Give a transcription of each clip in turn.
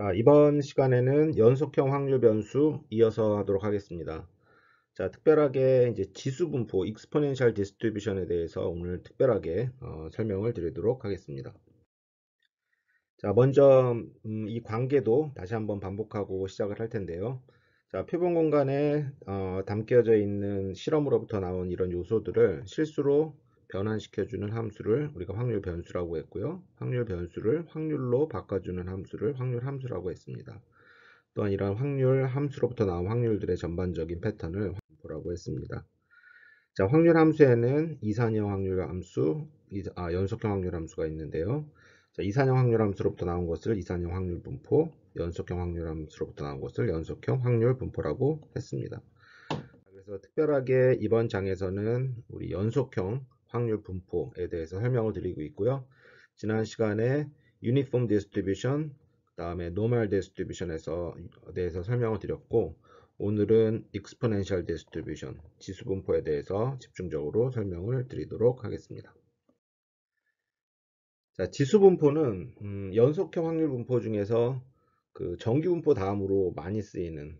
자, 이번 시간에는 연속형 확률 변수 이어서 하도록 하겠습니다. 자, 특별하게 이제 지수 분포, 익스포넨셜 디스트리뷰션에 대해서 오늘 특별하게 어, 설명을 드리도록 하겠습니다. 자, 먼저 음, 이 관계도 다시 한번 반복하고 시작을 할 텐데요. 자, 표본 공간에 어, 담겨져 있는 실험으로부터 나온 이런 요소들을 실수로 변환시켜주는 함수를 우리가 확률 변수라고 했고요. 확률 변수를 확률로 바꿔주는 함수를 확률 함수라고 했습니다. 또한 이러한 확률 함수로부터 나온 확률들의 전반적인 패턴을 보라고 했습니다. 자, 확률 함수에는 이산형 확률 함수, 아, 연속형 확률 함수가 있는데요. 자, 이산형 확률 함수로부터 나온 것을 이산형 확률 분포, 연속형 확률 함수로부터 나온 것을 연속형 확률 분포라고 했습니다. 그래서 특별하게 이번 장에서는 우리 연속형 확률 분포에 대해서 설명을 드리고 있고요. 지난 시간에 유니폼 디스트리뷰션, 그 다음에 노멀 디스트리뷰션에서 대해서 설명을 드렸고 오늘은 익스포넨셜 디스트리뷰션, 지수 분포에 대해서 집중적으로 설명을 드리도록 하겠습니다. 자, 지수 분포는 음, 연속형 확률 분포 중에서 그 정규 분포 다음으로 많이 쓰이는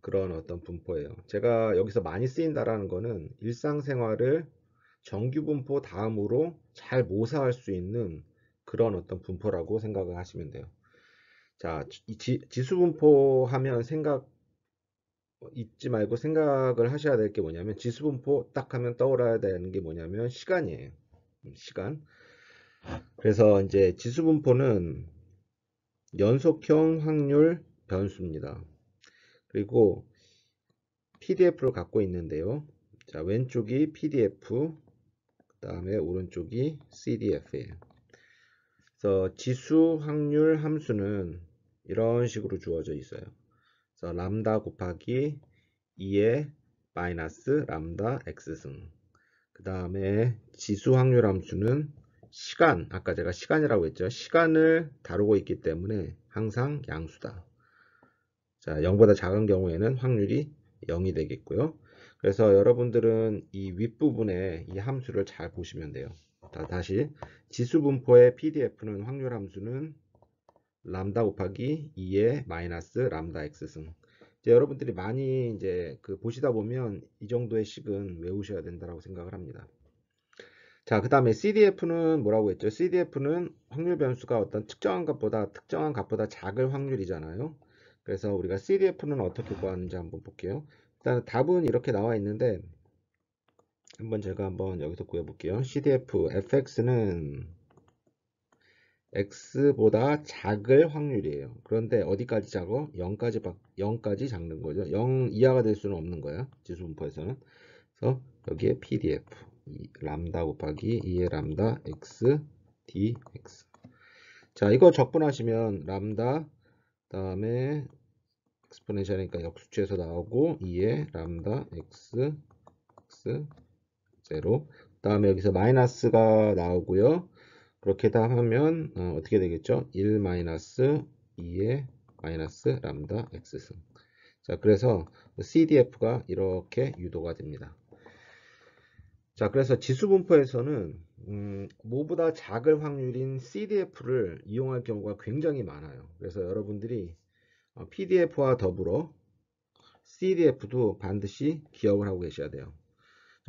그런 어떤 분포예요. 제가 여기서 많이 쓰인다라는 거는 일상생활을 정규 분포 다음으로 잘 모사할 수 있는 그런 어떤 분포라고 생각을 하시면 돼요. 자, 지, 지수 분포 하면 생각 잊지 말고 생각을 하셔야 될 게 뭐냐면 지수 분포 딱 하면 떠올라야 되는 게 뭐냐면 시간이에요. 음, 시간. 그래서 이제 지수 분포는 연속형 확률 변수입니다. 그리고 PDF를 갖고 있는데요. 자, 왼쪽이 PDF, 다음에 오른쪽이 CDF예요. 그래서 지수 확률 함수는 이런 식으로 주어져 있어요. 그래서 람다 곱하기 2의 마이너스 람다 x승 그 다음에 지수 확률 함수는 시간 아까 제가 시간이라고 했죠. 시간을 다루고 있기 때문에 항상 양수다. 자 0보다 작은 경우에는 확률이 0이 되겠고요. 그래서 여러분들은 이 윗부분에 이 함수를 잘 보시면 돼요. 자, 다시 지수 분포의 PDF는 확률 함수는 람다 곱하기 2의 마이너스 람다 x승. 이제 여러분들이 많이 이제 그 보시다 보면 이 정도의 식은 외우셔야 된다고 생각을 합니다. 자, 그다음에 CDF는 뭐라고 했죠? CDF는 확률 변수가 어떤 특정한 값보다 특정한 값보다 작을 확률이잖아요. 그래서 우리가 CDF는 어떻게 구하는지 한번 볼게요. 일단 답은 이렇게 나와 있는데 한번 제가 한번 여기서 구해볼게요. CDF fx는 x보다 작을 확률이에요. 그런데 어디까지 작어? 0까지, 0까지 작는 거죠. 0 이하가 될 수는 없는 거야. 지수 분포에서는. 그래서 여기에 pdf 람다 곱하기 2의 람다 x dx 자 이거 적분하시면 람다 다음에 엑스포넨셜이니까 역수치에서 나오고 2에 람다 x x 제로 다음에 여기서 마이너스가 나오고요 그렇게 다 하면 어, 떻게 되겠죠 1 마이너스 2에 마이너스 람다 x승 자 그래서 CDF가 이렇게 유도가 됩니다 자 그래서 지수분포에서는 음, 뭐보다 작을 확률인 CDF를 이용할 경우가 굉장히 많아요 그래서 여러분들이 어, PDF와 더불어 CDF도 반드시 기억을 하고 계셔야 돼요.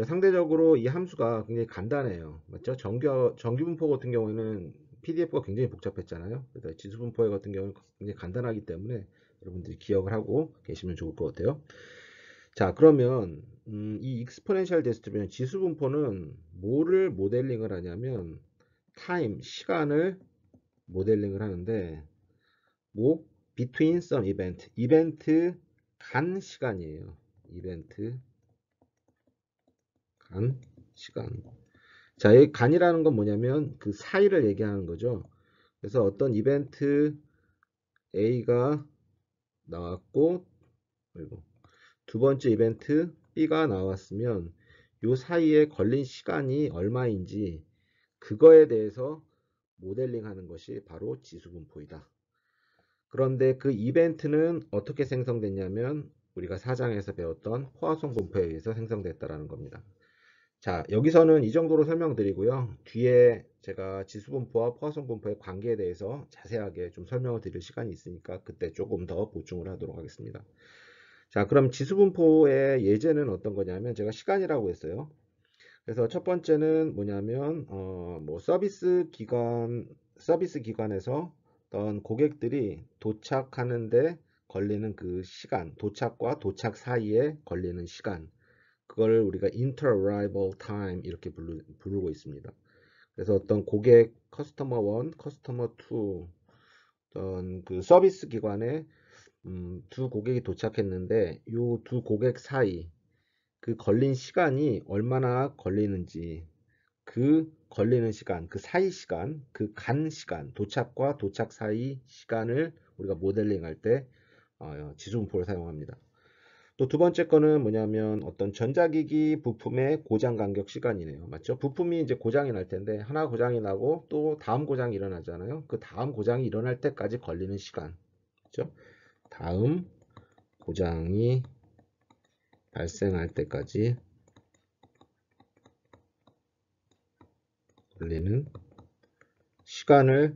상대적으로 이 함수가 굉장히 간단해요. 맞죠? 정규, 정규분포 같은 경우에는 PDF가 굉장히 복잡했잖아요. 그래서 지수분포 같은 경우는 굉장히 간단하기 때문에 여러분들이 기억을 하고 계시면 좋을 것 같아요. 자 그러면 음, 이 익스포넨셜 데스트비는 지수분포는 뭐를 모델링을 하냐면 타임, 시간을 모델링을 하는데 뭐 between some event. 이벤트 간 시간이에요. 이벤트 간 시간. 자, 이 간이라는 건 뭐냐면 그 사이를 얘기하는 거죠. 그래서 어떤 이벤트 A가 나왔고 그리고 두 번째 이벤트 B가 나왔으면 요 사이에 걸린 시간이 얼마인지 그거에 대해서 모델링 하는 것이 바로 지수분포이다. 그런데 그 이벤트는 어떻게 생성됐냐면 우리가 사장에서 배웠던 포화성 분포에 의해서 생성됐다라는 겁니다. 자 여기서는 이 정도로 설명드리고요. 뒤에 제가 지수분포와 포화성분포의 관계에 대해서 자세하게 좀 설명을 드릴 시간이 있으니까 그때 조금 더 보충을 하도록 하겠습니다. 자 그럼 지수분포의 예제는 어떤 거냐면 제가 시간이라고 했어요. 그래서 첫 번째는 뭐냐면 어, 뭐 서비스 기관 서비스 기관에서 어떤 고객들이 도착하는데 걸리는 그 시간, 도착과 도착 사이에 걸리는 시간, 그걸 우리가 inter-arrival time 이렇게 부르, 부르고 있습니다. 그래서 어떤 고객 커스터머 1, 커스터머 2 어떤 그 서비스 기관에 음, 두 고객이 도착했는데 이 두 고객 사이 그 걸린 시간이 얼마나 걸리는지 그 걸리는 시간, 그 사이 시간, 그 간 시간, 도착과 도착 사이 시간을 우리가 모델링할 때 어, 지수분포를 사용합니다. 또 두 번째 거는 뭐냐면 어떤 전자기기 부품의 고장 간격 시간이네요. 맞죠? 부품이 이제 고장이 날 텐데 하나 고장이 나고 또 다음 고장이 일어나잖아요. 그 다음 고장이 일어날 때까지 걸리는 시간. 그죠? 다음 고장이 발생할 때까지 우리는 시간을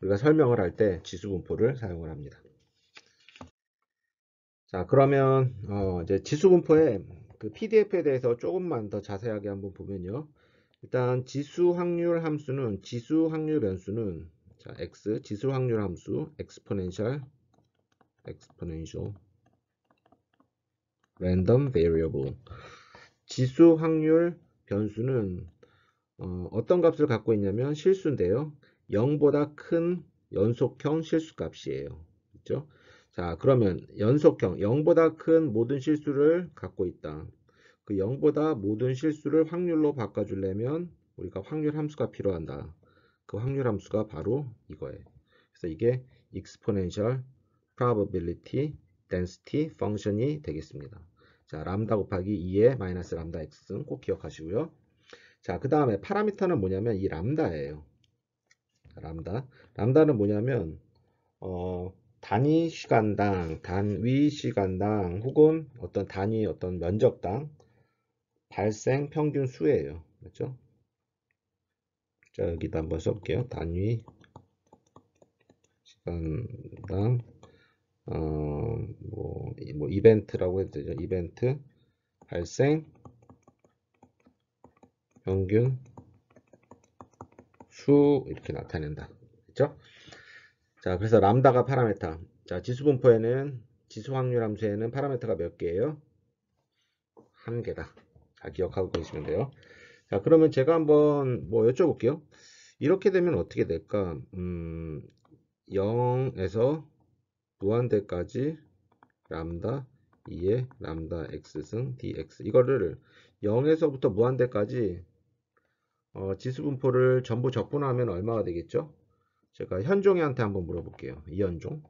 우리가 설명을 할 때 지수분포를 사용을 합니다. 자 그러면 어 이제 지수분포의 그 PDF에 대해서 조금만 더 자세하게 한번 보면요. 일단 지수 확률 함수는 지수 확률 변수는 자, x 지수 확률 함수 exponential exponential random variable 지수 확률 변수는 어, 떤 값을 갖고 있냐면 실수인데요. 0보다 큰 연속형 실수값이에요. 그렇죠? 자, 그러면 연속형 0보다 큰 모든 실수를 갖고 있다. 그 0보다 모든 실수를 확률로 바꿔주려면 우리가 확률 함수가 필요한다. 그 확률 함수가 바로 이거예요. 그래서 이게 exponential probability density function이 되겠습니다. 자, 람다 곱하기 2의 마이너스 람다 x는 꼭 기억하시고요. 자, 그 다음에 파라미터는 뭐냐면 이 람다예요. 람다. 람다는 뭐냐면 어, 단위 시간당, 단위 시간당 혹은 어떤 단위 어떤 면적당 발생 평균 수예요. 맞죠? 그렇죠? 자, 여기다 한번 써볼게요. 단위 시간당 어, 뭐, 뭐 이벤트라고 해도 되죠. 이벤트 발생 평균 수 이렇게 나타낸다. 그렇죠? 자, 그래서 람다가 파라메타 자, 지수 분포에는 지수 확률 함수에는 파라메타가몇 개예요? 한 개다. 자, 기억하고 계시면 돼요. 자, 그러면 제가 한번 뭐 여쭤볼게요. 이렇게 되면 어떻게 될까? 음, 0에서 무한대까지 람다 2의 람다 x승 dx 이거를 0에서부터 무한대까지 어, 지수 분포를 전부 적분하면 얼마가 되겠죠? 제가 현종이한테 한번 물어볼게요. 이현종.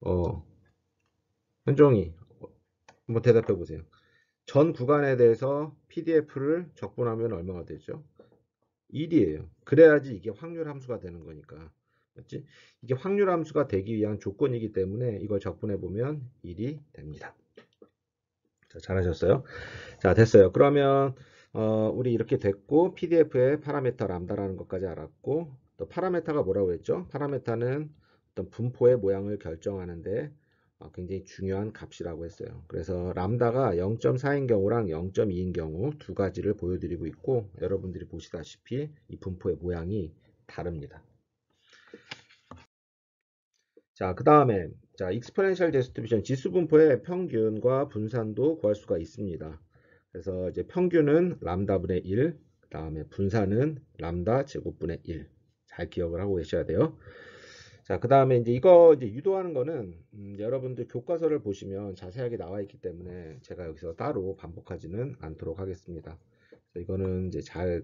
어, 현종이 한번 대답해 보세요. 전 구간에 대해서 PDF를 적분하면 얼마가 되죠? 1이에요. 그래야지 이게 확률 함수가 되는 거니까. 맞지? 이게 확률 함수가 되기 위한 조건이기 때문에 이걸 적분해 보면 1이 됩니다. 자, 잘하셨어요. 자, 됐어요. 그러면 어, 우리 이렇게 됐고 PDF의 파라메타 람다라는 것까지 알았고 또파라메타가 뭐라고 했죠? 파라메타는 어떤 분포의 모양을 결정하는데 어, 굉장히 중요한 값이라고 했어요. 그래서 람다가 0.4인 경우랑 0.2인 경우 두 가지를 보여드리고 있고 여러분들이 보시다시피 이 분포의 모양이 다릅니다. 자, 그 다음에 자, 익스포넨셜 데스트리뷰션 지수 분포의 평균과 분산도 구할 수가 있습니다. 그래서 이제 평균은 람다분의 1, 그 다음에 분산은 람다 제곱분의 1. 잘 기억을 하고 계셔야 돼요. 자, 그 다음에 이제 이거 이제 유도하는 거는 음, 여러분들 교과서를 보시면 자세하게 나와 있기 때문에 제가 여기서 따로 반복하지는 않도록 하겠습니다. 이거는 이제 잘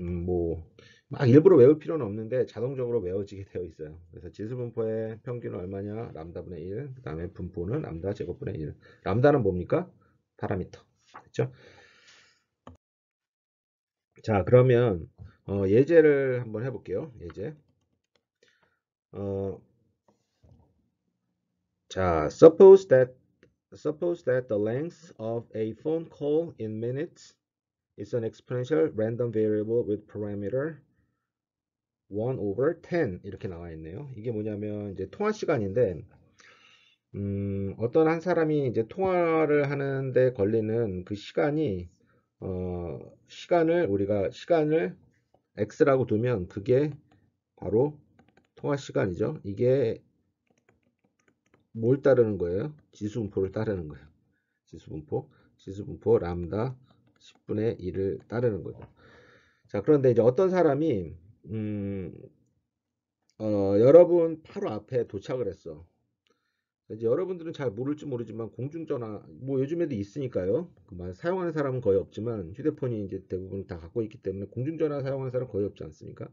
음, 뭐막 일부러 외울 필요는 없는데 자동적으로 외워지게 되어 있어요. 그래서 지수분포의 평균은 얼마냐? 람다분의 1, 그 다음에 분포는 람다 제곱분의 1. 람다는 뭡니까? 파라미터. 됐죠? 자 그러면 어, 예제를 한번 해볼게요. 예제. 어, 자, suppose that suppose that the length of a phone call in minutes It's an exponential random variable with parameter 1 over 10 이렇게 나와 있네요. 이게 뭐냐면 이제 통화 시간인데 음, 어떤 한 사람이 이제 통화를 하는데 걸리는 그 시간이 어, 시간을 우리가 시간을 x라고 두면 그게 바로 통화 시간이죠. 이게 뭘 따르는 거예요? 지수분포를 따르는 거예요. 지수분포, 지수분포 람다 10분의 1을 따르는 거죠. 자, 그런데 이제 어떤 사람이 음, 어, 여러분 바로 앞에 도착을 했어. 이제 여러분들은 잘 모를지 모르지만 공중전화 뭐 요즘에도 있으니까요. 그만 사용하는 사람은 거의 없지만 휴대폰이 이제 대부분 다 갖고 있기 때문에 공중전화 사용하는 사람 은 거의 없지 않습니까?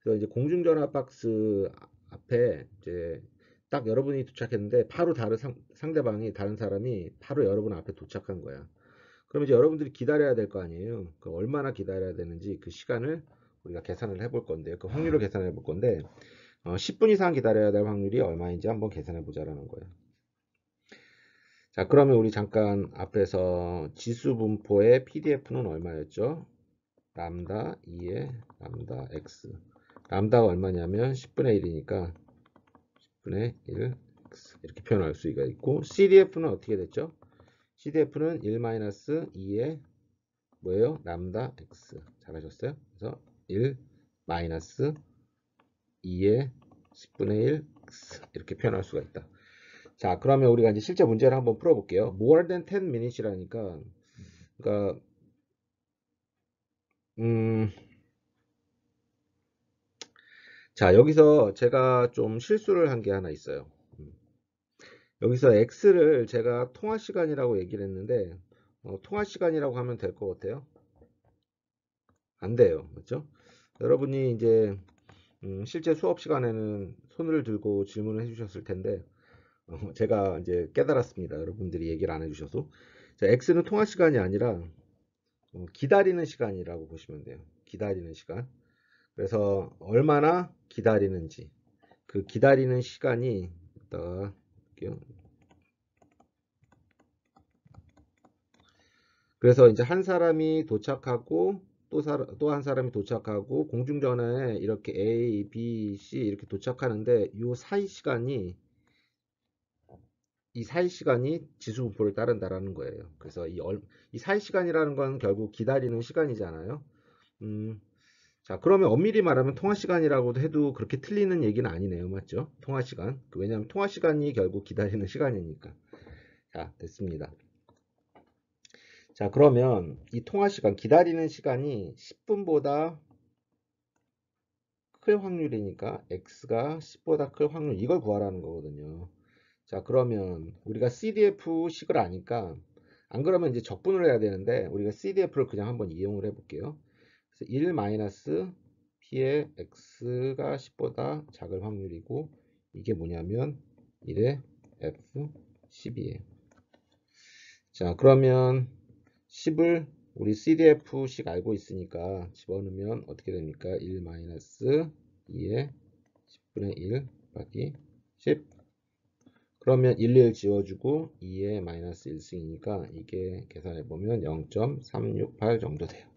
그래서 이제 공중전화 박스 앞에 이제 딱 여러분이 도착했는데 바로 다른 상, 상대방이 다른 사람이 바로 여러분 앞에 도착한 거야. 그럼 이제 여러분들이 기다려야 될 거 아니에요. 그 얼마나 기다려야 되는지 그 시간을 우리가 계산을 해볼 건데요. 그 확률을 계산해 볼 건데 어, 10분 이상 기다려야 될 확률이 얼마인지 한번 계산해 보자라는 거예요. 자 그러면 우리 잠깐 앞에서 지수 분포의 PDF는 얼마였죠? 람다 2에 람다 x 람다가 얼마냐면 10분의 1이니까 10분의 1 x 이렇게 표현할 수가 있고 CDF는 어떻게 됐죠? CDF는 1-2의 뭐예요? 람다 x 잘하셨어요? 그래서 1 마이너스 2의 10분의 1 x 이렇게 표현할 수가 있다. 자 그러면 우리가 이제 실제 문제를 한번 풀어볼게요. more than 10 m i n u t e s 라니까 그러니까 음, 자 여기서 제가 좀 실수를 한 게 하나 있어요. 여기서 x를 제가 통화 시간이라고 얘기를 했는데 어, 통화 시간이라고 하면 될 것 같아요. 안 돼요. 그렇죠? 여러분이 이제 음, 실제 수업 시간에는 손을 들고 질문을 해주셨을 텐데 어, 제가 이제 깨달았습니다. 여러분들이 얘기를 안 해주셔서 자, x는 통화 시간이 아니라 어, 기다리는 시간이라고 보시면 돼요. 기다리는 시간. 그래서 얼마나 기다리는지 그 기다리는 시간이 이따가 볼게요. 그래서 이제 한 사람이 도착하고 또 한 사람이 도착하고 공중전화에 이렇게 A, B, C 이렇게 도착하는데 이 사이 시간이 이 사이 시간이 지수 분포를 따른다라는 거예요. 그래서 이, 얼, 이 사이 시간이라는 건 결국 기다리는 시간이잖아요. 음, 자 그러면 엄밀히 말하면 통화시간이라고도 해도 그렇게 틀리는 얘기는 아니네요 맞죠 통화시간 그 왜냐하면 통화시간이 결국 기다리는 시간이니까 자 됐습니다 자 그러면 이 통화시간 기다리는 시간이 10분보다 클 확률이니까 x가 10보다 클 확률 이걸 구하라는 거거든요 자 그러면 우리가 CDF 식을 아니까 안 그러면 이제 적분을 해야 되는데 우리가 CDF를 그냥 한번 이용을 해 볼게요 그래서 1 p의 x가 10보다 작을 확률이고 이게 뭐냐면 1의 f10이에요. 자 그러면 10을 우리 CDF씩 알고 있으니까 집어넣으면 어떻게 됩니까? 1 2의 10분의 1 곱하기 10 그러면 1, 1 지워주고 2의 마이너스 1승이니까 이게 계산해보면 0.368 정도 돼요.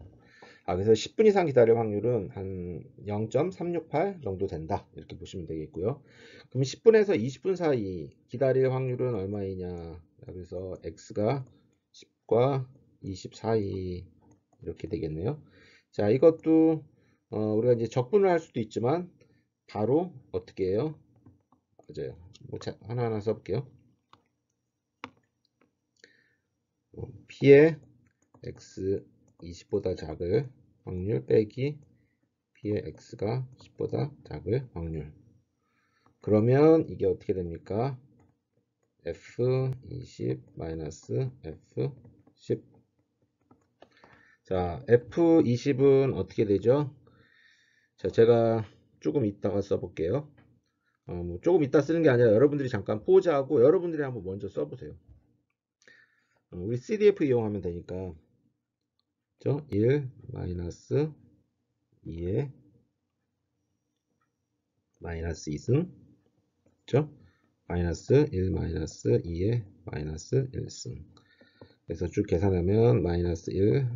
아, 그래서 10분 이상 기다릴 확률은 한 0.368 정도 된다. 이렇게 보시면 되겠고요. 그럼 10분에서 20분 사이 기다릴 확률은 얼마이냐. 그래서 x가 10과 20 사이 이렇게 되겠네요. 자, 이것도 어, 우리가 이제 적분을 할 수도 있지만 바로 어떻게 해요? 맞아요. 하나하나 뭐 써볼게요. 어, p의 x 20보다 작을 확률 빼기 b의 x가 10보다 작을 확률 그러면 이게 어떻게 됩니까? f20 f10 자 f20은 어떻게 되죠? 자 제가 조금 이따가 써볼게요 어, 뭐 조금 이따 쓰는 게 아니라 여러분들이 잠깐 포즈하고 여러분들이 한번 먼저 써보세요 어, 우리 CDF 이용하면 되니까 그죠? 1 마이너스 2의 마이너스 2승 그죠? 마이너스 1 마이너스 2의 마이너스 1승 그래서 쭉 계산하면 마이너스 1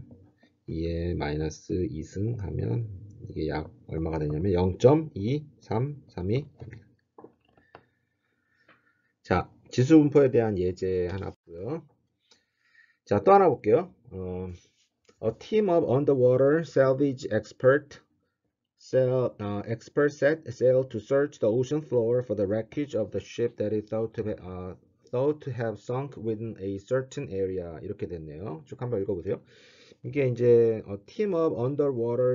2의 마이너스 2승 하면 이게 약 얼마가 되냐면 0.2332자 지수 분포에 대한 예제 하나 보 고요 자또 하나 볼게요 어, A team of underwater salvage expert sail, uh, experts e t sail to search the ocean floor for the wreckage of the ship that is thought to, uh, thought to have sunk within a certain area. 이렇게 됐네요. 쭉 한번 읽어보세요. 이게 이제 어, team of underwater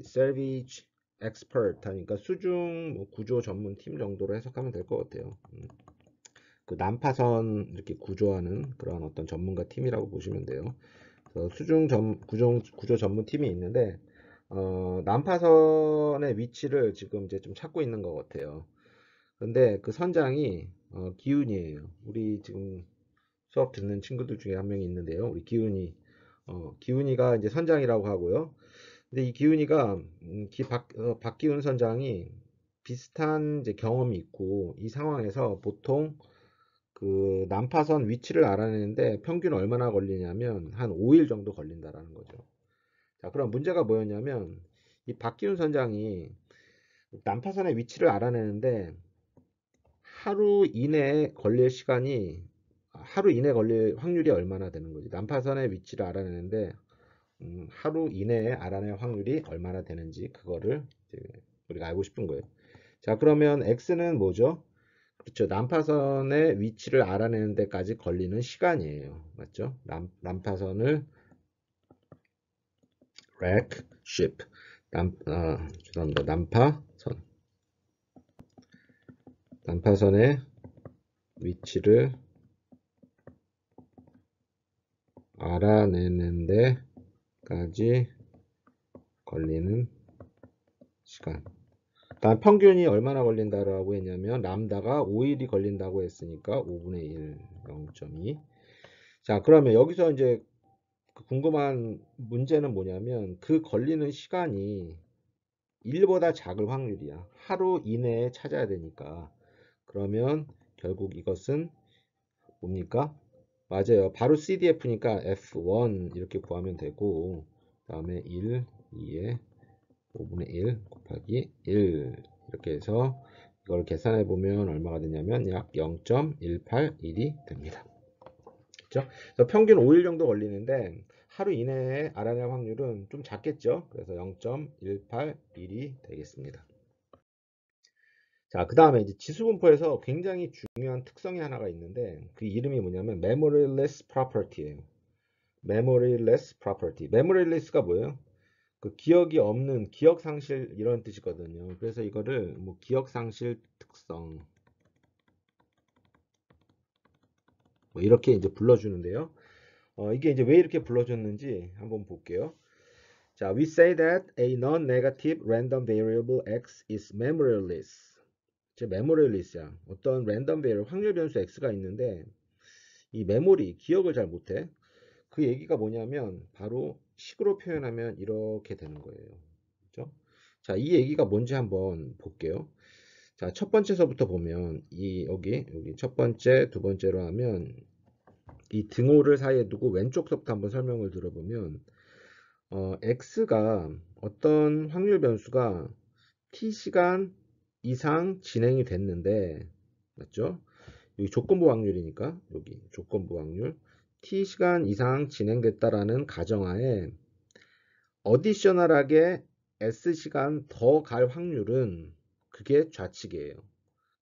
salvage expert 하니까 수중 뭐 구조 전문 팀 정도로 해석하면 될 것 같아요. 그 난파선 이렇게 구조하는 그런 어떤 전문가 팀이라고 보시면 돼요. 어, 수중 점, 구조, 구조 전문팀이 있는데 어, 난파선의 위치를 지금 이제 좀 찾고 있는 것 같아요. 근데 그 선장이 어, 기훈이에요. 우리 지금 수업 듣는 친구들 중에 한 명이 있는데요. 우리 기훈이 어, 기훈이가 이제 선장이라고 하고요. 근데 이 기훈이가 음, 기, 박, 어, 박기훈 선장이 비슷한 이제 경험이 있고 이 상황에서 보통 그 난파선 위치를 알아내는데 평균 얼마나 걸리냐면 한 5일 정도 걸린다라는 거죠. 자, 그럼 문제가 뭐였냐면 이 박기훈 선장이 난파선의 위치를 알아내는데 하루 이내에 걸릴 시간이 하루 이내 걸릴 확률이 얼마나 되는 거지? 난파선의 위치를 알아내는데 음, 하루 이내에 알아낼 확률이 얼마나 되는지 그거를 우리가 알고 싶은 거예요. 자, 그러면 x는 뭐죠? 그렇죠. 난파선의 위치를 알아내는 데까지 걸리는 시간이에요. 맞죠? 난, 난파선을 rack ship 난, 아, 어, 죄송합니다. 난파선 난파선의 위치를 알아내는 데까지 걸리는 시간 다음 평균이 얼마나 걸린다라고 했냐면 람다가 5일이 걸린다고 했으니까 5분의 1 0.2. 자, 그러면 여기서 이제 그 궁금한 문제는 뭐냐면 그 걸리는 시간이 1보다 작을 확률이야. 하루 이내에 찾아야 되니까. 그러면 결국 이것은 뭡니까? 맞아요. 바로 CDF니까 F1 이렇게 구하면 되고 그 다음에 1, 2에 5분의 1 곱하기 1 이렇게 해서 이걸 계산해 보면 얼마가 되냐면 약 0.181이 됩니다. 그렇죠? 그래서 평균 5일 정도 걸리는데 하루 이내에 알아낼 확률은 좀 작겠죠. 그래서 0.181이 되겠습니다. 자, 그 다음에 이제 지수 분포에서 굉장히 중요한 특성이 하나가 있는데 그 이름이 뭐냐면 memoryless property예요. memoryless property. memoryless가 뭐예요? 그 기억이 없는 기억 상실 이런 뜻이거든요. 그래서 이거를 뭐 기억 상실 특성 뭐 이렇게 이제 불러주는데요. 어, 이게 이제 왜 이렇게 불러줬는지 한번 볼게요. 자, we say that a non-negative random variable x is memoryless. 제 memoryless야. 어떤 random variable 확률 변수 x가 있는데 이 메모리 기억을 잘 못해. 그 얘기가 뭐냐면 바로 식으로 표현하면 이렇게 되는 거예요. 그죠? 자, 이 얘기가 뭔지 한번 볼게요. 자, 첫 번째서부터 보면 이 여기 여기 첫 번째, 두 번째로 하면 이 등호를 사이에 두고 왼쪽서부터 한번 설명을 들어보면 어, x가 어떤 확률 변수가 t 시간 이상 진행이 됐는데 맞죠? 여기 조건부 확률이니까 여기 조건부 확률 t시간 이상 진행됐다라는 가정하에 어디셔널하게 s시간 더 갈 확률은 그게 좌측이에요.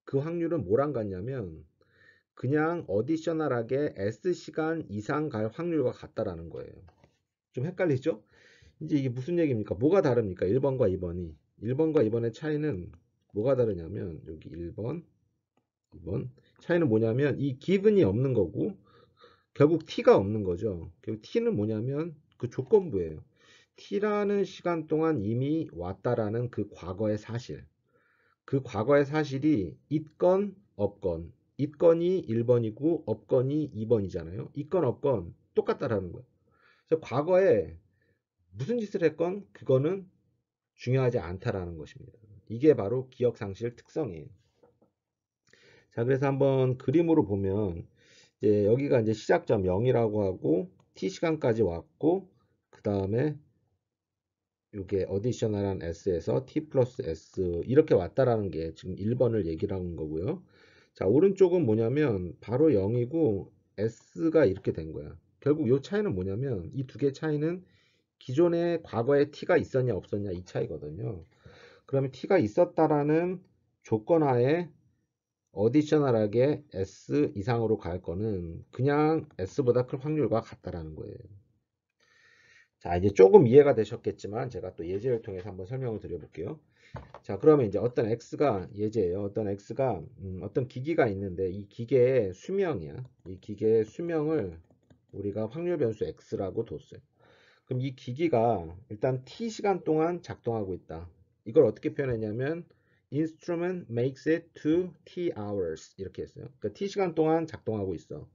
그 확률은 뭐랑 같냐면 그냥 어디셔널하게 s시간 이상 갈 확률과 같다라는 거예요. 좀 헷갈리죠? 이제 이게 무슨 얘기입니까? 뭐가 다릅니까? 1번과 2번이. 1번과 2번의 차이는 뭐가 다르냐면 여기 1번, 2번 차이는 뭐냐면 이 기분이 없는 거고 결국 t가 없는 거죠. 결국 t는 뭐냐면 그 조건부예요. t라는 시간 동안 이미 왔다라는 그 과거의 사실. 그 과거의 사실이 있건 없건. 있건이 1번이고 없건이 2번이잖아요. 있건 없건 똑같다라는 거예요. 그래서 과거에 무슨 짓을 했건 그거는 중요하지 않다라는 것입니다. 이게 바로 기억상실 특성이에요. 자, 그래서 한번 그림으로 보면 이제 여기가 이제 시작점 0이라고 하고 t 시간까지 왔고 그 다음에 이게 a d i i t o n 셔널한 s에서 t 플러스 s 이렇게 왔다라는 게 지금 1번을 얘기를 하는 거고요. 자 오른쪽은 뭐냐면 바로 0이고 s가 이렇게 된 거야. 결국 이 차이는 뭐냐면 이 두개의 차이는 기존에 과거에 t가 있었냐 없었냐 이 차이거든요. 그러면 t가 있었다라는 조건 하에 어디셔널하게 s 이상으로 갈 거는 그냥 s보다 클 확률과 같다라는 거예요. 자 이제 조금 이해가 되셨겠지만 제가 또 예제를 통해서 한번 설명을 드려볼게요. 자 그러면 이제 어떤 x가 예제예요. 어떤 x가 음, 어떤 기기가 있는데 이 기계의 수명이야. 이 기계의 수명을 우리가 확률 변수 x라고 뒀어요. 그럼 이 기기가 일단 t 시간 동안 작동하고 있다. 이걸 어떻게 표현했냐면 instrument makes it to t hours 이렇게 했어요. 그러니까 t 시간 동안 작동하고 있어.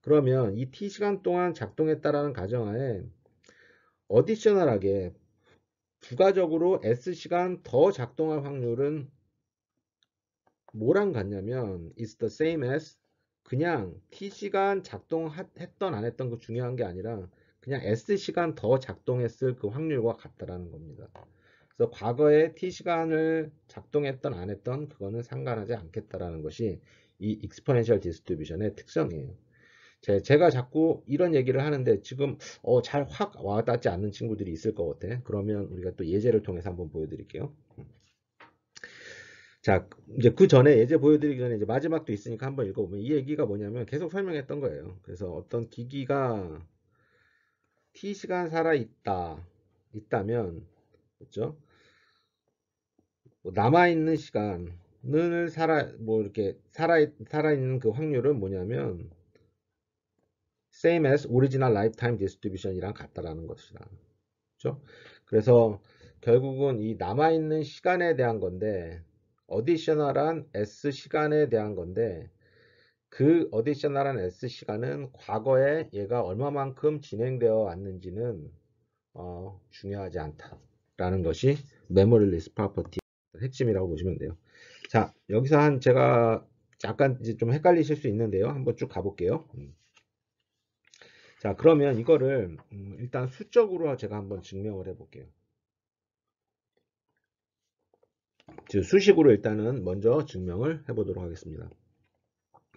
그러면 이 t 시간 동안 작동했다라는 가정하에 어디셔널하게 부가적으로 s 시간 더 작동할 확률은 뭐랑 같냐면 is the same as 그냥 t 시간 작동했던 안 했던 그 중요한 게 아니라 그냥 s 시간 더 작동했을 그 확률과 같다라는 겁니다. 그래서 과거에 t 시간을 작동했던 안 했던 그거는 상관하지 않겠다라는 것이 이 익스포넨셜 디스트리뷰션의 특성이에요. 제, 가 자꾸 이런 얘기를 하는데 지금 어, 잘확 와닿지 않는 친구들이 있을 것 같아. 그러면 우리가 또 예제를 통해서 한번 보여드릴게요. 자, 이제 그 전에 예제 보여드리기 전에 이제 마지막도 있으니까 한번 읽어보면 이 얘기가 뭐냐면 계속 설명했던 거예요. 그래서 어떤 기기가 t 시간 살아 있다 있다면 그렇죠? 뭐 남아 있는 시간을 살아 뭐 이렇게 살아 살아 있는 그 확률은 뭐냐면 same as original lifetime distribution이랑 같다라는 것이다. 그렇죠? 그래서 결국은 이 남아 있는 시간에 대한 건데 a d i i t o n 셔널한 s 시간에 대한 건데 그 o n 셔널한 s 시간은 과거에 얘가 얼마만큼 진행되어 왔는지는 어, 중요하지 않다. 라는 것이 메모리 리스 프로퍼티 핵심이라고 보시면 돼요. 자, 여기서 한 제가 약간 이제 좀 헷갈리실 수 있는데요. 한번 쭉 가볼게요. 음. 자, 그러면 이거를 음, 일단 수적으로 제가 한번 증명을 해볼게요. 수식으로 일단은 먼저 증명을 해보도록 하겠습니다.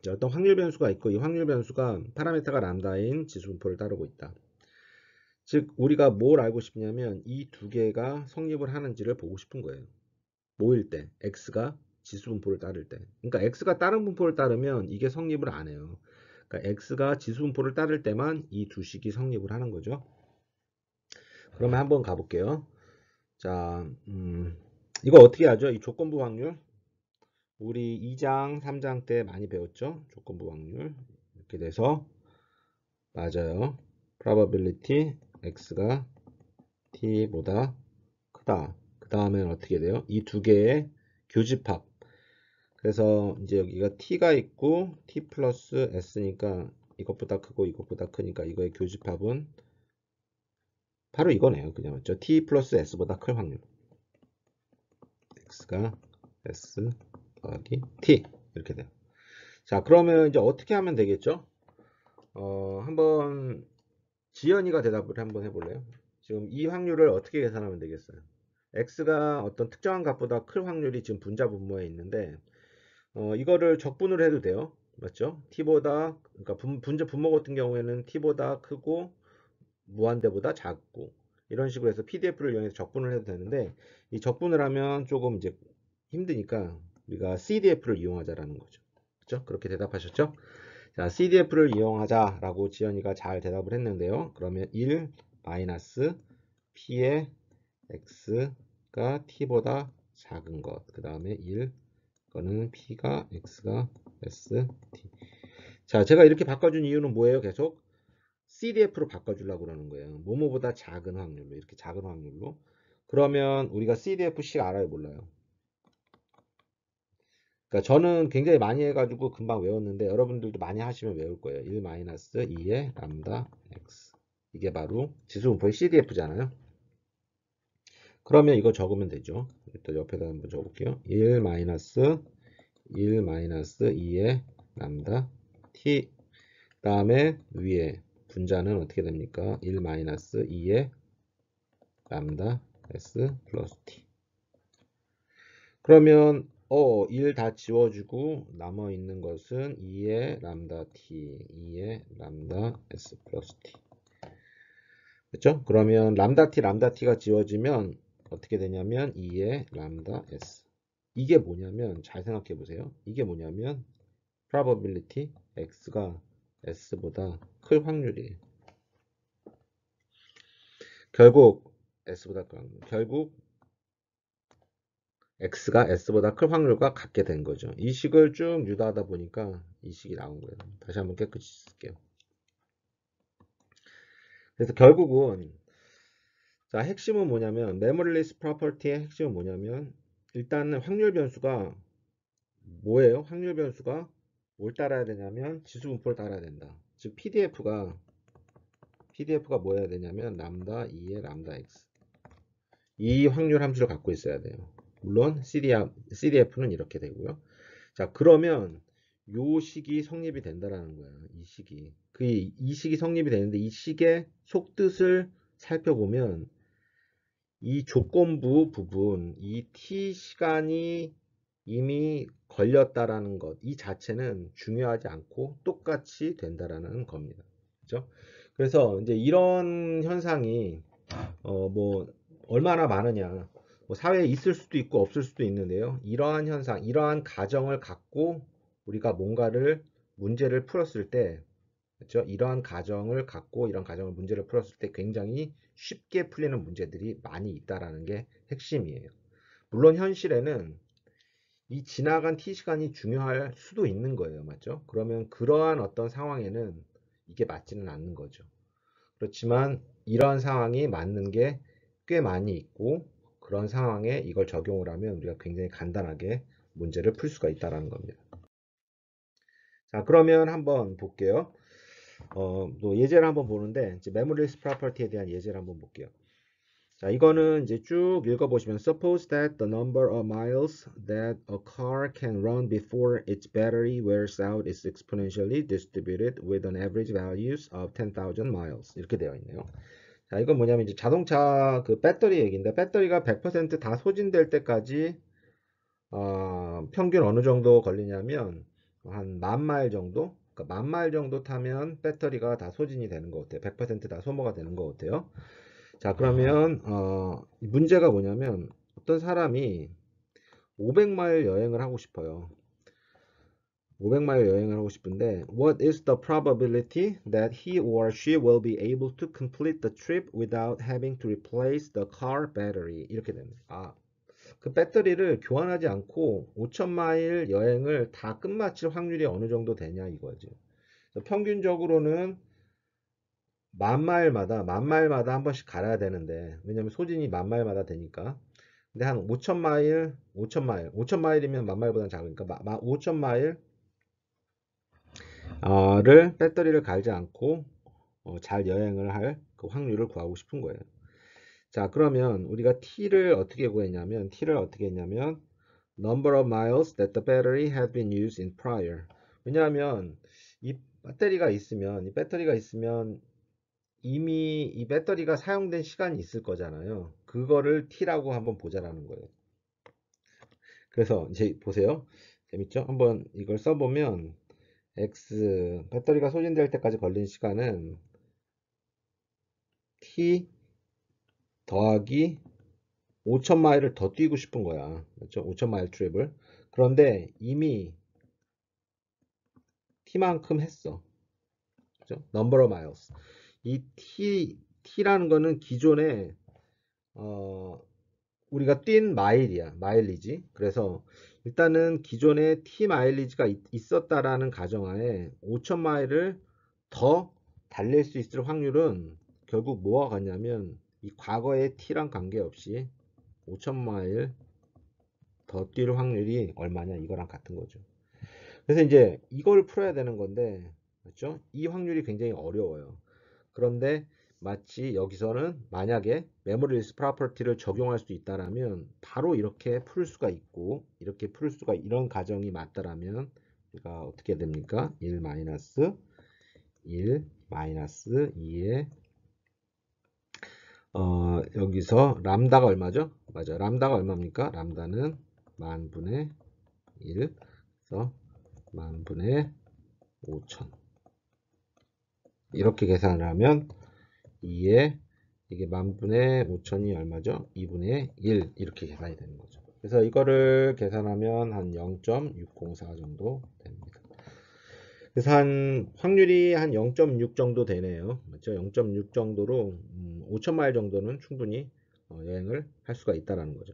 어떤 확률 변수가 있고 이 확률 변수가 파라메터가 람다인 지수 분포를 따르고 있다. 즉 우리가 뭘 알고 싶냐면 이 두 개가 성립을 하는지를 보고 싶은 거예요. 모일 때 x가 지수 분포를 따를 때 그러니까 x가 다른 분포를 따르면 이게 성립을 안 해요. 그러니까 x가 지수 분포를 따를 때만 이 두 식이 성립을 하는 거죠. 그러면 한번 가볼게요. 자, 음, 이거 어떻게 하죠? 이 조건부 확률 우리 2장, 3장 때 많이 배웠죠? 조건부 확률 이렇게 돼서 맞아요. probability x가 t보다 크다. 그 다음에는 어떻게 돼요? 이 두 개의 교집합. 그래서 이제 여기가 t가 있고 t 플러스 s니까 이것보다 크고 이것보다 크니까 이거의 교집합은 바로 이거네요. 그냥 맞죠? t 플러스 s보다 클 확률. x가 s 더하기 t 이렇게 돼요. 자 그러면 이제 어떻게 하면 되겠죠? 어 한번 지연이가 대답을 한번 해볼래요? 지금 이 확률을 어떻게 계산하면 되겠어요? x가 어떤 특정한 값보다 클 확률이 지금 분자 분모에 있는데 어, 이거를 적분으로 해도 돼요. 맞죠? t보다 그러니까 분, 분자 분모 같은 경우에는 t보다 크고 무한대보다 작고 이런 식으로 해서 PDF를 이용해서 적분을 해도 되는데 이 적분을 하면 조금 이제 힘드니까 우리가 CDF를 이용하자라는 거죠. 그렇죠? 그렇게 대답하셨죠? 자, CDF를 이용하자라고 지현이가잘 대답을 했는데요. 그러면 1 마이너스 P의 X가 T보다 작은 것. 그 다음에 1 거는 P가 X가 S, T. 자, 제가 이렇게 바꿔준 이유는 뭐예요? 계속 CDF로 바꿔주려고 그러는 거예요. 뭐뭐보다 작은 확률로, 이렇게 작은 확률로. 그러면 우리가 CDF씩 알아요, 몰라요? 그러니까 저는 굉장히 많이 해가지고 금방 외웠는데 여러분들도 많이 하시면 외울 거예요. 1-2의 마이너스 람다 x 이게 바로 지수분포의 CDF잖아요. 그러면 이거 적으면 되죠. 또 옆에다 한번 적을게요. 1-1-2의 마이너스 마이너스 람다 t 다음에 위에 분자는 어떻게 됩니까? 1-2의 마이너스 람다 s 플러스 t 그러면 어, 1다 지워주고 남아 있는 것은 2의 람다 t, 2의 람다 s 플러스 t. 그렇죠? 그러면 람다 t, 람다 t가 지워지면 어떻게 되냐면 2의 람다 s. 이게 뭐냐면 잘 생각해 보세요. 이게 뭐냐면 probability x가 s보다 클 확률이에요. 결국 s보다 큰 확률. 결국 x가 s보다 클 확률과 같게 된 거죠. 이 식을 쭉 유도하다 보니까 이 식이 나온 거예요. 다시 한번 깨끗이 쓸게요. 그래서 결국은 자 핵심은 뭐냐면 메모리리스 프로퍼티의 핵심은 뭐냐면 일단 은 확률 변수가 뭐예요? 확률 변수가 뭘 따라야 되냐면 지수 분포를 따라야 된다. 즉 PDF가 PDF가 뭐여야 되냐면 람다 2의 람다 x 이 확률 함수를 갖고 있어야 돼요. 물론 CDF는 이렇게 되고요. 자 그러면 요 식이 성립이 된다라는 거예요이 식이. 그 그이 식이 성립이 되는데 이 식의 속뜻을 살펴보면 이 조건부 부분, 이 t 시간이 이미 걸렸다라는 것, 이 자체는 중요하지 않고 똑같이 된다라는 겁니다. 그죠? 그래서 이제 이런 현상이 어 뭐 얼마나 많으냐 뭐 사회에 있을 수도 있고 없을 수도 있는데요. 이러한 현상, 이러한 가정을 갖고 우리가 뭔가를 문제를 풀었을 때 그렇죠? 이러한 가정을 갖고 이런 가정을 문제를 풀었을 때 굉장히 쉽게 풀리는 문제들이 많이 있다라는 게 핵심이에요. 물론 현실에는 이 지나간 t 시간이 중요할 수도 있는 거예요. 맞죠? 그러면 그러한 어떤 상황에는 이게 맞지는 않는 거죠. 그렇지만 이러한 상황이 맞는 게 꽤 많이 있고 그런 상황에 이걸 적용을 하면 우리가 굉장히 간단하게 문제를 풀 수가 있다는 겁니다. 자 그러면 한번 볼게요. 어, 또 예제를 한번 보는데 이제 메모리스 프로퍼티에 대한 예제를 한번 볼게요. 자, 이거는 이제 쭉 읽어보시면 Suppose that the number of miles that a car can run before its battery wears out is exponentially distributed with an average values of 10,000 miles 이렇게 되어 있네요. 자, 이건 뭐냐면 이제 자동차 그 배터리 얘기인데 배터리가 100%다 소진될 때까지 어, 평균 어느 정도 걸리냐면 한 만 마일 정도 그러니까 만 마일 정도 타면 배터리가 다 소진이 되는 것 같아요. 100%다 소모가 되는 것 같아요. 자 그러면 음. 어, 문제가 뭐냐면 어떤 사람이 500마일 여행을 하고 싶어요. 500마일 여행을 하고 싶은데 What is the probability that he or she will be able to complete the trip without having to replace the car battery? 이렇게 됩니다. 아, 그 배터리를 교환하지 않고 5,000마일 여행을 다 끝마칠 확률이 어느 정도 되냐 이거지 평균적으로는 만 마일마다 만 마일마다 한 번씩 갈아야 되는데 왜냐면 소진이 만 마일마다 되니까 근데 한 5,000마일 5,000마일 5,000마일이면 만 마일보다 작으니까 5,000마일 어, 를 음. 배터리를 갈지 않고 어, 잘 여행을 할 그 확률을 구하고 싶은 거예요. 자 그러면 우리가 t를 어떻게 구했냐면 t를 어떻게 했냐면 number of miles that the battery had been used in prior. 왜냐하면 이 배터리가 있으면 이 배터리가 있으면 이미 이 배터리가 사용된 시간이 있을 거잖아요. 그거를 t라고 한번 보자라는 거예요. 그래서 이제 보세요. 재밌죠? 한번 이걸 써보면 X 배터리가 소진될 때까지 걸린 시간은 T 더하기 5천 마일을 더 뛰고 싶은 거야. 그렇죠? 5천 마일 트래블 그런데 이미 T만큼 했어. 그렇죠? Number of miles. 이 T, T라는 거는 기존에 어, 우리가 뛴 마일이야. 마일리지. 그래서 일단은 기존에 T 마일리지가 있었다라는 가정하에 5천 마일을 더 달릴 수 있을 확률은 결국 뭐와 같냐면 이 과거의 T랑 관계없이 5천 마일 더 뛸 확률이 얼마냐 이거랑 같은 거죠. 그래서 이제 이걸 풀어야 되는 건데 그렇죠? 이 확률이 굉장히 어려워요. 그런데 마치 여기서는 만약에 메모리 리스 프로퍼티를 적용할 수 있다라면 바로 이렇게 풀 수가 있고 이렇게 풀 수가 이런 가정이 맞다라면 우리가 어떻게 됩니까? 1 마이너스 1 마이너스 2에 어, 여기서 람다가 얼마죠? 맞아. 람다가 얼마입니까? 람다는 만분의 1 그래서 만분의 5천 이렇게 계산을 하면 2에 이게 만분의 5천이 얼마죠? 2분의 1 이렇게 계산이 되는 거죠. 그래서 이거를 계산하면 한 0.604 정도 됩니다. 그래서 한 확률이 한 0.6 정도 되네요. 맞죠? 0.6 정도로 5천마일 음, 정도는 충분히 어, 여행을 할 수가 있다라는 거죠.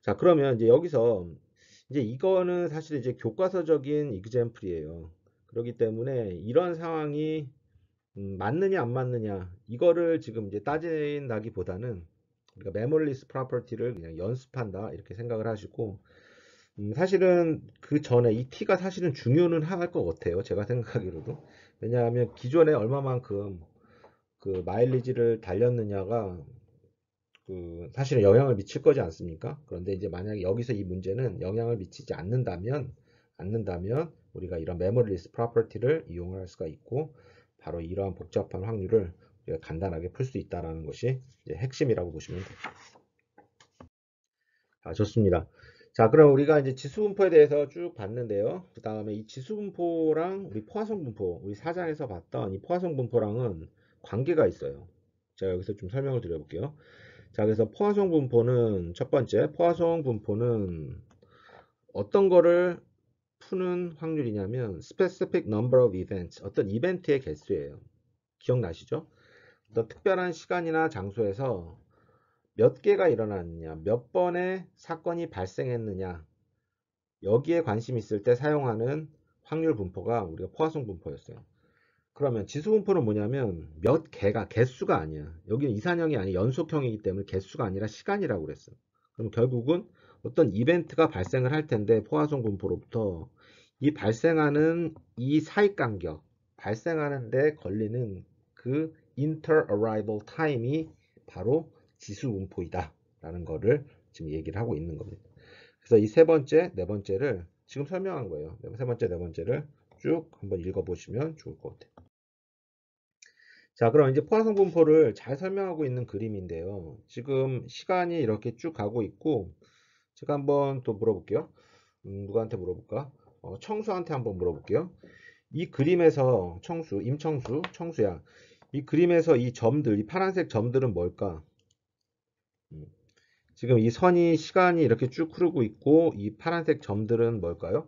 자 그러면 이제 여기서 이제 이거는 사실 이제 교과서적인 이그젠플이에요. 그렇기 때문에 이런 상황이 음, 맞느냐 안 맞느냐 이거를 지금 이제 따진다기보다는 우리가 메모리스 프로퍼티를 그냥 연습한다 이렇게 생각을 하시고 음, 사실은 그 전에 이 t가 사실은 중요는 할것 같아요 제가 생각하기로도 왜냐하면 기존에 얼마만큼 그 마일리지를 달렸느냐가 그 사실은 영향을 미칠 거지 않습니까 그런데 이제 만약에 여기서 이 문제는 영향을 미치지 않는다면 않는다면 우리가 이런 메모리스 프로퍼티를 이용할 수가 있고 바로 이러한 복잡한 확률을 우리가 간단하게 풀 수 있다는 것이 핵심이라고 보시면 됩니다. 아, 좋습니다. 자, 그럼 우리가 이제 지수분포에 대해서 쭉 봤는데요. 그 다음에 이 지수분포랑 우리 포화성분포, 우리 사장에서 봤던 이 포화성분포랑은 관계가 있어요. 제가 여기서 좀 설명을 드려볼게요. 자, 그래서 포화성분포는 첫 번째, 포화성분포는 어떤 거를 푸는 확률이냐면 specific number of events 어떤 이벤트의 개수예요. 기억나시죠? 어떤 특별한 시간이나 장소에서 몇 개가 일어났느냐, 몇 번의 사건이 발생했느냐 여기에 관심 있을 때 사용하는 확률 분포가 우리가 포화성 분포였어요. 그러면 지수 분포는 뭐냐면 몇 개가 개수가 아니야. 여기는 이산형이 아니 연속형이기 때문에 개수가 아니라 시간이라고 그랬어. 요 그럼 결국은 어떤 이벤트가 발생을 할 텐데 포화성 분포로부터 이 발생하는 이 사이 간격 발생하는데 걸리는 그 inter arrival time이 바로 지수 분포이다 라는 거를 지금 얘기를 하고 있는 겁니다. 그래서 이 세 번째, 네 번째를 지금 설명한 거예요. 네, 세 번째, 네 번째를 쭉 한번 읽어보시면 좋을 것 같아요. 자, 그럼 이제 포화성 분포를 잘 설명하고 있는 그림인데요. 지금 시간이 이렇게 쭉 가고 있고 제가 한번 또 물어볼게요. 음, 누구한테 물어볼까? 어, 청수한테 한번 물어볼게요. 이 그림에서 청수, 임청수, 청수야. 이 그림에서 이 점들, 이 파란색 점들은 뭘까? 음, 지금 이 선이 시간이 이렇게 쭉 흐르고 있고 이 파란색 점들은 뭘까요?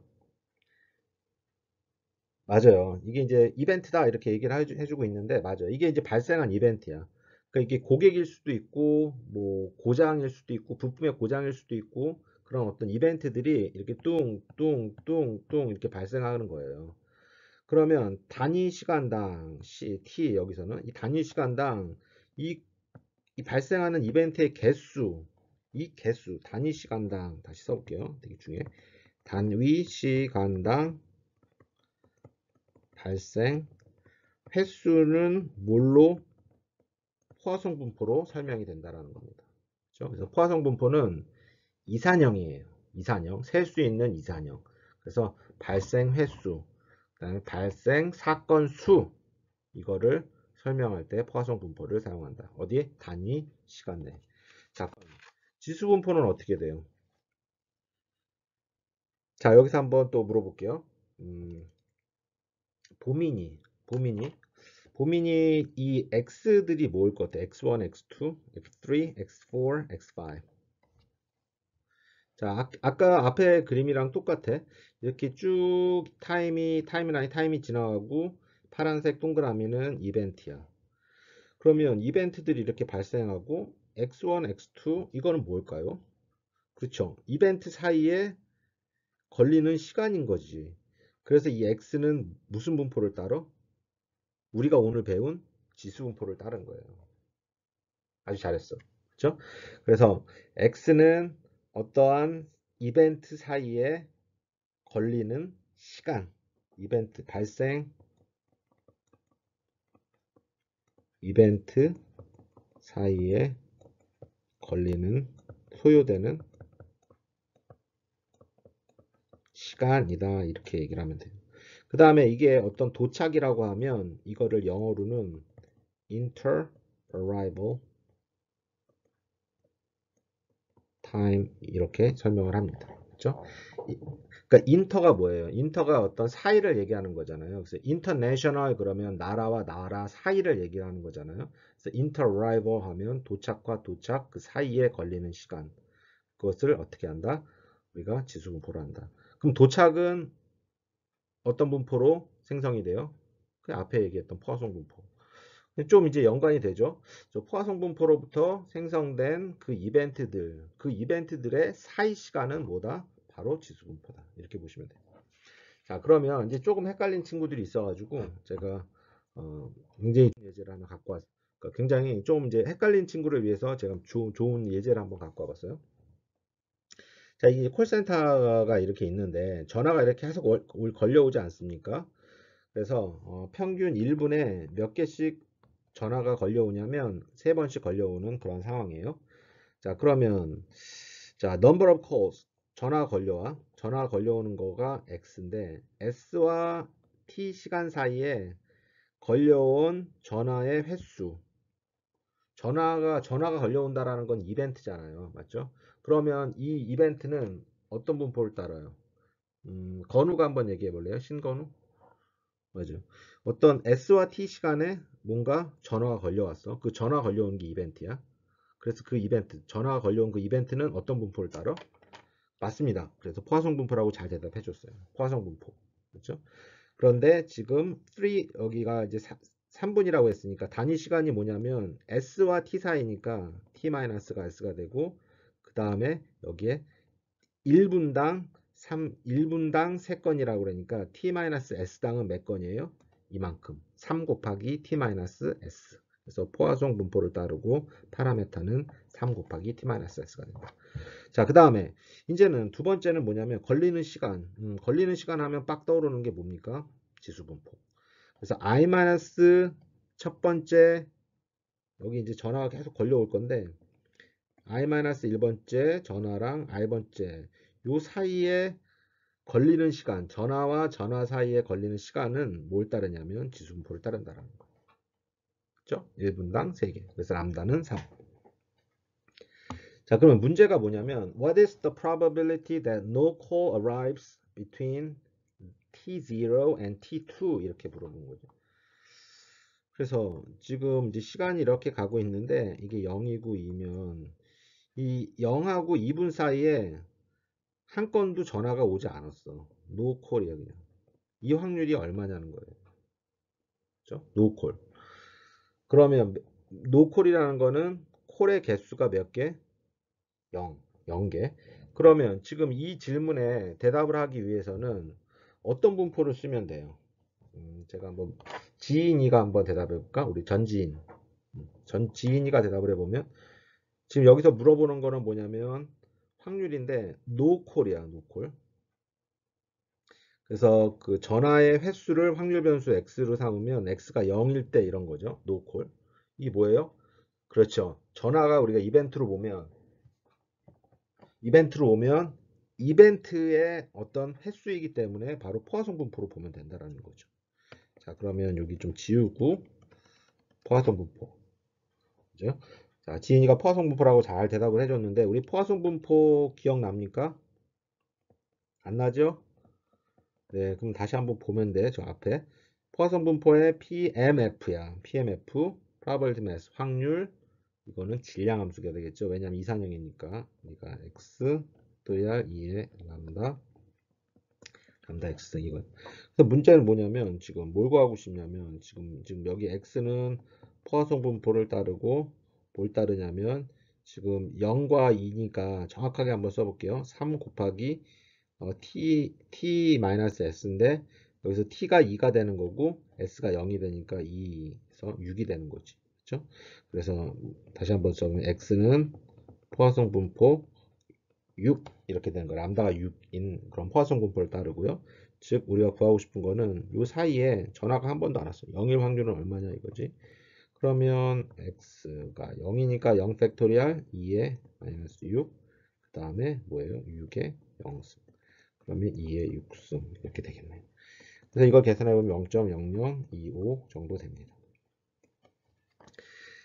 맞아요. 이게 이제 이벤트다 이렇게 얘기를 해주고 있는데 맞아요. 이게 이제 발생한 이벤트야. 그러니까 이게 고객일 수도 있고 뭐 고장일 수도 있고 부품의 고장일 수도 있고 그런 어떤 이벤트들이 이렇게 뚱뚱뚱뚱 이렇게 발생하는 거예요. 그러면 단위 시간당 CT 여기서는 이 단위 시간당 이, 이 발생하는 이벤트의 개수 이 개수 단위 시간당 다시 써볼게요. 되게 중요해. 단위 시간당 발생 횟수는 뭘로 포화성 분포로 설명이 된다라는 겁니다. 그렇죠? 그래서 포화성 분포는 이산형이에요. 이산형, 셀 수 있는 이산형. 그래서 발생 횟수, 그다음에 발생 사건 수 이거를 설명할 때 포화성 분포를 사용한다. 어디? 단위 시간 내. 자, 지수 분포는 어떻게 돼요? 자, 여기서 한번 또 물어볼게요. 음, 봄이니봄이니 고민이 이 x들이 모일 것 같아. x1, x2, x3, x4, x5. 자, 아, 까 앞에 그림이랑 똑같아. 이렇게 쭉 타임이, 타임이라니 타임이 지나가고 파란색 동그라미는 이벤트야. 그러면 이벤트들이 이렇게 발생하고 x1, x2 이거는 뭘까요? 그렇죠. 이벤트 사이에 걸리는 시간인 거지. 그래서 이 x는 무슨 분포를 따라? 우리가 오늘 배운 지수분포를 따른 거예요. 아주 잘했어. 그렇죠? 그래서 x는 어떠한 이벤트 사이에 걸리는 시간, 이벤트 발생, 이벤트 사이에 걸리는 소요되는 시간이다 이렇게 얘기를 하면 돼요. 그 다음에 이게 어떤 도착이라고 하면 이거를 영어로는 inter arrival time 이렇게 설명을 합니다. 그렇죠? 그러니까 인터가 뭐예요? 인터가 어떤 사이를 얘기하는 거잖아요. 그래서 international 그러면 나라와 나라 사이를 얘기하는 거잖아요. 그래서 inter arrival 하면 도착과 도착 그 사이에 걸리는 시간 그것을 어떻게 한다? 우리가 지수분포로 한다. 그럼 도착은 어떤 분포로 생성이 돼요? 그 앞에 얘기했던 포화성 분포. 좀 이제 연관이 되죠. 포화성 분포로부터 생성된 그 이벤트들, 그 이벤트들의 사이 시간은 뭐다? 바로 지수 분포다. 이렇게 보시면 돼요. 자, 그러면 이제 조금 헷갈린 친구들이 있어가지고 제가 어, 굉장히 예제를 하나 갖고 왔어요. 그러니까 굉장히 좀 이제 헷갈린 친구를 위해서 제가 조, 좋은 예제를 한번 갖고 와봤어요. 자, 이 콜센터가 이렇게 있는데 전화가 이렇게 계속 올, 걸려오지 않습니까? 그래서 어, 평균 1분에 몇 개씩 전화가 걸려오냐면 3 번씩 걸려오는 그런 상황이에요. 자, 그러면 자, number of calls 전화가 걸려와 전화가 걸려오는 거가 x인데 s와 t 시간 사이에 걸려온 전화의 횟수 전화가 전화가 걸려온다라는 건 이벤트잖아요 맞죠 그러면 이 이벤트는 어떤 분포를 따라요? 음, 건우가 한번 얘기해 볼래요? 신건우? 맞아요. 어떤 S와 T 시간에 뭔가 전화가 걸려왔어. 그 전화 걸려온 게 이벤트야. 그래서 그 이벤트, 전화가 걸려온 그 이벤트는 어떤 분포를 따라? 맞습니다. 그래서 포화성 분포라고 잘 대답해 줬어요. 포화성 분포. 그렇죠? 그런데 지금 3 여기가 이제 3, 분이라고 했으니까 단위 시간이 뭐냐면 S와 T 사이니까 T-가 S가 되고 다음에 여기에 1분당 3, 1분당 3건이라고 그러니까 t-s당은 몇 건이에요? 이만큼. 3 곱하기 t-s. 그래서 포화성 분포를 따르고 파라메타는 3 곱하기 t-s가 된다. 자, 그 다음에 이제는 두 번째는 뭐냐면 걸리는 시간. 음, 걸리는 시간 하면 빡 떠오르는 게 뭡니까? 지수 분포. 그래서 i- 첫 번째 여기 이제 전화가 계속 걸려올 건데 i-1번째 전화랑 i번째 요 사이에 걸리는 시간, 전화와 전화 사이에 걸리는 시간은 뭘 따르냐면 지수분포를 따른다라는 거예요. 그죠? 1분당 3개. 그래서 람다는 3. 자, 그러면 문제가 뭐냐면 What is the probability that no call arrives between T0 and T2 이렇게 물어본 거죠. 그래서 지금 이제 시간이 이렇게 가고 있는데 이게 0이고 2면 이 0하고 2분 사이에 한 건도 전화가 오지 않았어. 노콜이야 그냥. 이 확률이 얼마냐는 거예요. 그죠? 노콜. 그러면 노콜이라는 거는 콜의 개수가 몇 개? 0. 0개. 그러면 지금 이 질문에 대답을 하기 위해서는 어떤 분포를 쓰면 돼요? 음, 제가 한번 지인이가 한번 대답해 볼까? 우리 전지인. 음, 전 지인이가 대답을 해보면 지금 여기서 물어보는 거는 뭐냐면 확률인데 노콜이야 노콜 그래서 그 전화의 횟수를 확률 변수 x로 삼으면 x가 0일 때 이런 거죠 노콜 이게 뭐예요 그렇죠 전화가 우리가 이벤트로 보면 이벤트로 보면 이벤트의 어떤 횟수이기 때문에 바로 포화성분포로 보면 된다라는 거죠 자 그러면 여기 좀 지우고 포화성분포 그죠 자, 지인이가 포화성분포라고 잘 대답을 해줬는데 우리 포화성분포 기억납니까? 안 나죠? 네, 그럼 다시 한번 보면 돼. 저 앞에 포화성분포의 PMF야. PMF, probability mass, 확률. 이거는 질량 함수가 되겠죠. 왜냐하면 이산형이니까. 우리가 x 도야 2에 람다 람다 x 이건. 그래서 문제는 뭐냐면 지금 뭘 구하고 싶냐면 지금 지금 여기 x는 포화성분포를 따르고 뭘 따르냐면 지금 0과 2니까 정확하게 한번 써볼게요. 3 곱하기 어, t, t-s인데 여기서 t가 2가 되는 거고 s가 0이 되니까 2에서 6이 되는 거지. 그렇죠? 그래서 다시 한번 써보면 x는 포화성 분포 6 이렇게 되는 거예요 람다가 6인 그런 포화성 분포를 따르고요. 즉 우리가 구하고 싶은 거는 요 사이에 전화가 한 번도 안 왔어요. 0일 확률은 얼마냐 이거지. 그러면 x가 0이니까 0 팩토리알 2에 마이너스 6, 그 다음에 뭐예요? 6에 0승. 그러면 2에 6승 이렇게 되겠네요. 그래서 이걸 계산해보면 0.0025 정도 됩니다.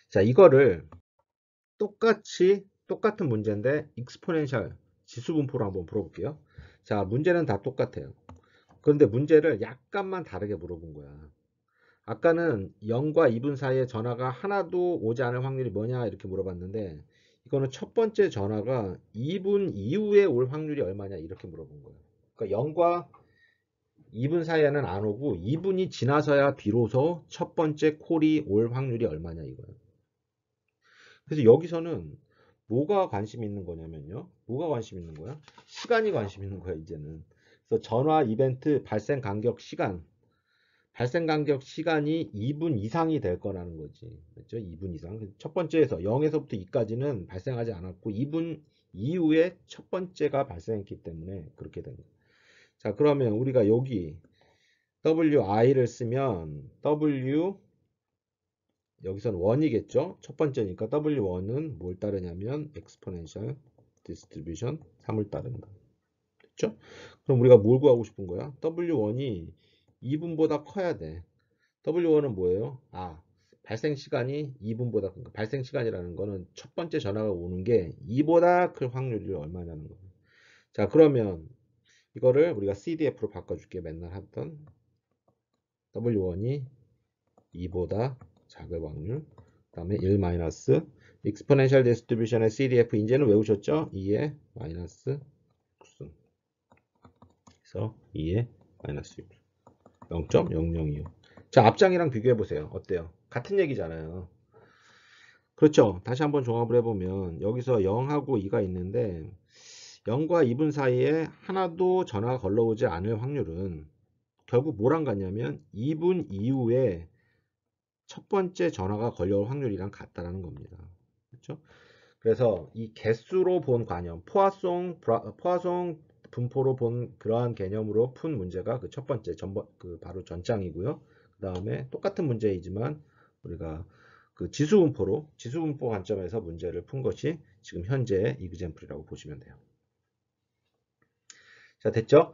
자, 이거를 똑같이 똑같은 문제인데 익스포넨셜 지수분포로 한번 풀어볼게요 자, 문제는 다 똑같아요. 그런데 문제를 약간만 다르게 물어본 거야. 아까는 0과 2분 사이에 전화가 하나도 오지 않을 확률이 뭐냐 이렇게 물어봤는데 이거는 첫 번째 전화가 2분 이후에 올 확률이 얼마냐 이렇게 물어본 거예요. 그러니까 0과 2분 사이에는 안 오고 2분이 지나서야 비로소 첫 번째 콜이 올 확률이 얼마냐 이거예요. 그래서 여기서는 뭐가 관심 있는 거냐면요. 뭐가 관심 있는 거야? 시간이 관심 있는 거야 이제는. 그래서 전화 이벤트 발생 간격 시간 발생 간격 시간이 2분 이상이 될 거라는 거지. 그렇죠? 2분 이상. 첫 번째에서 0에서부터 2까지는 발생하지 않았고 2분 이후에 첫 번째가 발생했기 때문에 그렇게 된거예 자, 그러면 우리가 여기 wi를 쓰면 w 여기선 원이겠죠? 첫 번째니까 w1은 뭘 따르냐면 exponential distribution 3을 따른다. 됐죠? 그럼 우리가 뭘 구하고 싶은 거야? w1이 2분보다 커야 돼. W1은 뭐예요? 아, 발생 시간이 2분보다 그러 발생 시간이라는 거는 첫 번째 전화가 오는 게 2보다 클 확률이 얼마냐는 거예요. 자, 그러면 이거를 우리가 CDF로 바꿔줄게. 맨날 하던 W1이 2보다 작을 확률. 그 다음에 1 마이너스 익스포넨셜 디스트리뷰션의 CDF 인제는 외우셨죠? 2에 마이너스 6 그래서 2에 마이너스 6. 0.0025. 자, 앞장이랑 비교해 보세요. 어때요? 같은 얘기잖아요. 그렇죠. 다시 한번 종합을 해보면 여기서 0하고 2가 있는데 0과 2분 사이에 하나도 전화가 걸러오지 않을 확률은 결국 뭐랑 같냐면 2분 이후에 첫 번째 전화가 걸려올 확률이랑 같다라는 겁니다. 그렇죠? 그래서 이 개수로 본 관념, 포화송, 포화송 분포로 본 그러한 개념으로 푼 문제가 그 첫 번째 전번 그 바로 전장이고요. 그 다음에 똑같은 문제이지만 우리가 그 지수 분포로 지수 분포 관점에서 문제를 푼 것이 지금 현재 이그젠플이라고 보시면 돼요. 자 됐죠?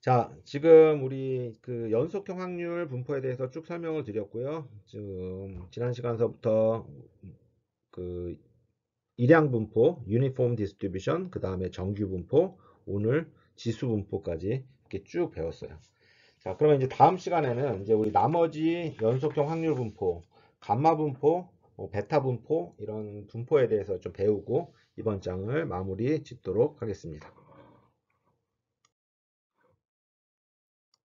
자 지금 우리 그 연속형 확률 분포에 대해서 쭉 설명을 드렸고요. 지금 지난 시간서부터 그 일양 분포, 유니폼 디스트리뷰션, 그 다음에 정규 분포, 오늘 지수 분포까지 이렇게 쭉 배웠어요. 자, 그러면 이제 다음 시간에는 이제 우리 나머지 연속형 확률 분포, 감마 분포, 뭐 베타 분포 이런 분포에 대해서 좀 배우고 이번 장을 마무리 짓도록 하겠습니다.